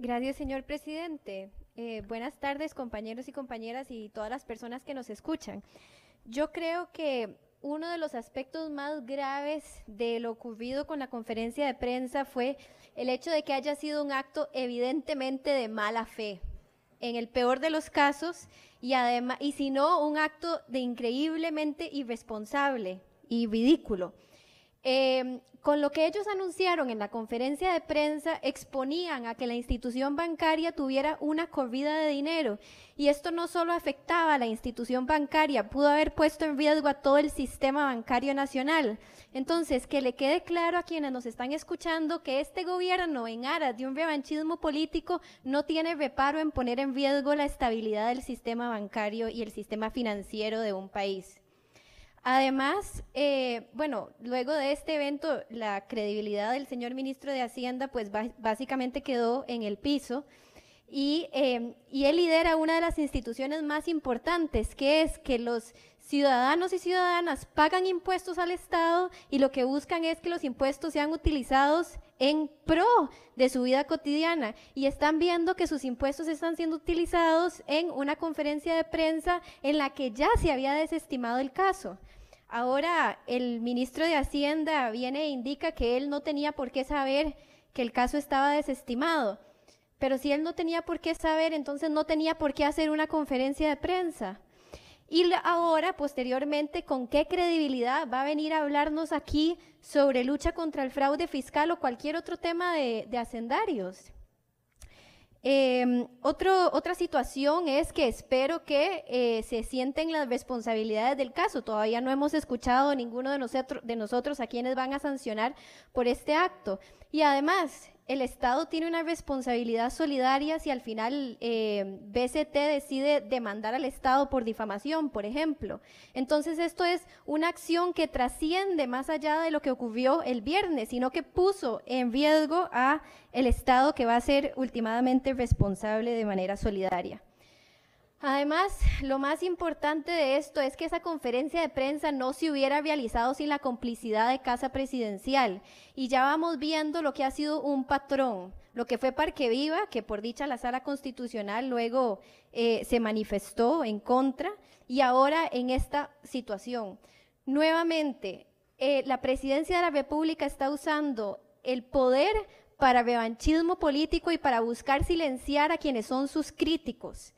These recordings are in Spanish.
Gracias, señor presidente. Eh, buenas tardes, compañeros y compañeras y todas las personas que nos escuchan. Yo creo que uno de los aspectos más graves de lo ocurrido con la conferencia de prensa fue el hecho de que haya sido un acto evidentemente de mala fe, en el peor de los casos, y, además, y si no, un acto de increíblemente irresponsable y ridículo. Em, con lo que ellos anunciaron en la conferencia de prensa, exponían a que la institución bancaria tuviera una corrida de dinero. Y esto no solo afectaba a la institución bancaria, pudo haber puesto en riesgo a todo el sistema bancario nacional. Entonces, que le quede claro a quienes nos están escuchando que este gobierno, en aras de un revanchismo político, no tiene reparo en poner en riesgo la estabilidad del sistema bancario y el sistema financiero de un país. Además, eh, bueno, luego de este evento, la credibilidad del señor ministro de Hacienda, pues básicamente quedó en el piso. Em, y, él lidera una de las instituciones más importantes, que es que los ciudadanos y ciudadanas pagan impuestos al Estado y lo que buscan es que los impuestos sean utilizados en pro de su vida cotidiana y están viendo que sus impuestos están siendo utilizados en una conferencia de prensa en la que ya se había desestimado el caso. Ahora el ministro de Hacienda viene e indica que él no tenía por qué saber que el caso estaba desestimado pero si él no tenía por qué saber, entonces no tenía por qué hacer una conferencia de prensa. Y ahora, posteriormente, ¿con qué credibilidad va a venir a hablarnos aquí sobre lucha contra el fraude fiscal o cualquier otro tema de, hacendarios? Em, otra situación es que espero que eh, se sienten las responsabilidades del caso. Todavía no hemos escuchado ninguno de de nosotros a quienes van a sancionar por este acto. Y además, el Estado tiene una responsabilidad solidaria si al final eh, BCT decide demandar al Estado por difamación, por ejemplo. Entonces esto es una acción que trasciende más allá de lo que ocurrió el viernes, sino que puso en riesgo a el Estado que va a ser ultimadamente responsable de manera solidaria. Además, lo más importante de esto es que esa conferencia de prensa no se hubiera realizado sin la complicidad de Casa Presidencial. Y ya vamos viendo lo que ha sido un patrón, lo que fue Parque Viva, que por dicha la sala constitucional luego eh, se manifestó en contra, y ahora en esta situación. Nuevamente, eh, la Presidencia de la República está usando el poder para revanchismo político y para buscar silenciar a quienes son sus críticos.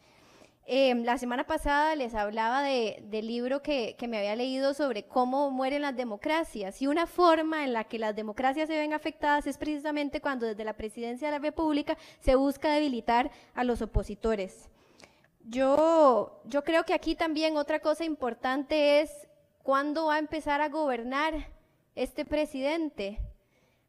Em, la semana pasada les hablaba del libro que, me había leído sobre cómo mueren las democracias y una forma en la que las democracias se ven afectadas es precisamente cuando desde la presidencia de la República se busca debilitar a los opositores. Yo, yo creo que aquí también otra cosa importante es cuándo va a empezar a gobernar este presidente.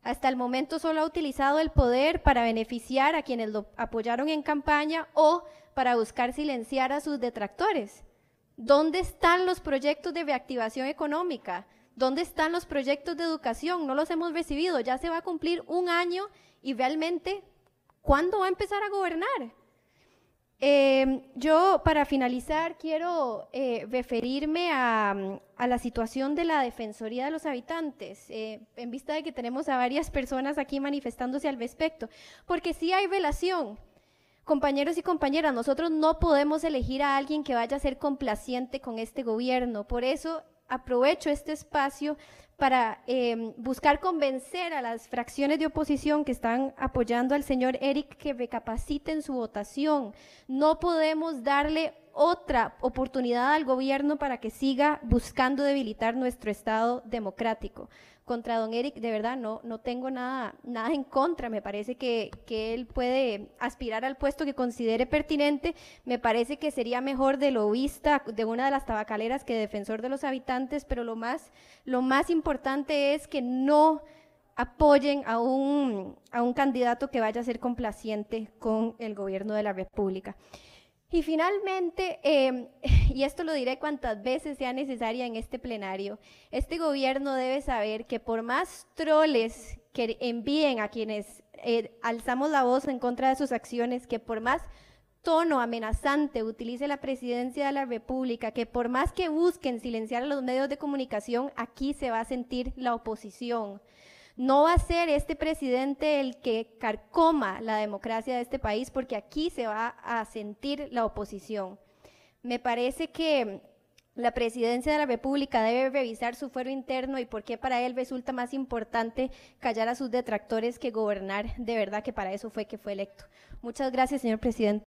Hasta el momento solo ha utilizado el poder para beneficiar a quienes lo apoyaron en campaña o para buscar silenciar a sus detractores. ¿Dónde están los proyectos de reactivación económica? ¿Dónde están los proyectos de educación? No los hemos recibido. Ya se va a cumplir un año y realmente, ¿cuándo va a empezar a gobernar? Em, yo, para finalizar, quiero eh, referirme a, la situación de la Defensoría de los Habitantes, eh, en vista de que tenemos a varias personas aquí manifestándose al respecto, porque sí hay relación. Compañeros y compañeras, nosotros no podemos elegir a alguien que vaya a ser complaciente con este gobierno. Por eso aprovecho este espacio para em, buscar convencer a las fracciones de oposición que están apoyando al señor Eric que recapaciten su votación. No podemos darle otra oportunidad al gobierno para que siga buscando debilitar nuestro Estado democrático. Contra don Eric, de verdad, no, no tengo nada, nada en contra. Me parece que, que él puede aspirar al puesto que considere pertinente. Me parece que sería mejor de lo vista de una de las tabacaleras que defensor de los habitantes, pero lo más, lo más importante es que no apoyen a un, a un candidato que vaya a ser complaciente con el gobierno de la República. Y finalmente, em, y esto lo diré cuantas veces sea necesaria en este plenario, este gobierno debe saber que por más troles que envíen a quienes eh, alzamos la voz en contra de sus acciones, que por más tono amenazante utilice la presidencia de la República, que por más que busquen silenciar a los medios de comunicación, aquí se va a sentir la oposición. No va a ser este presidente el que carcoma la democracia de este país porque aquí se va a sentir la oposición. Me parece que la presidencia de la República debe revisar su fuero interno y por qué para él resulta más importante callar a sus detractores que gobernar de verdad, que para eso fue que fue electo. Muchas gracias, señor presidente.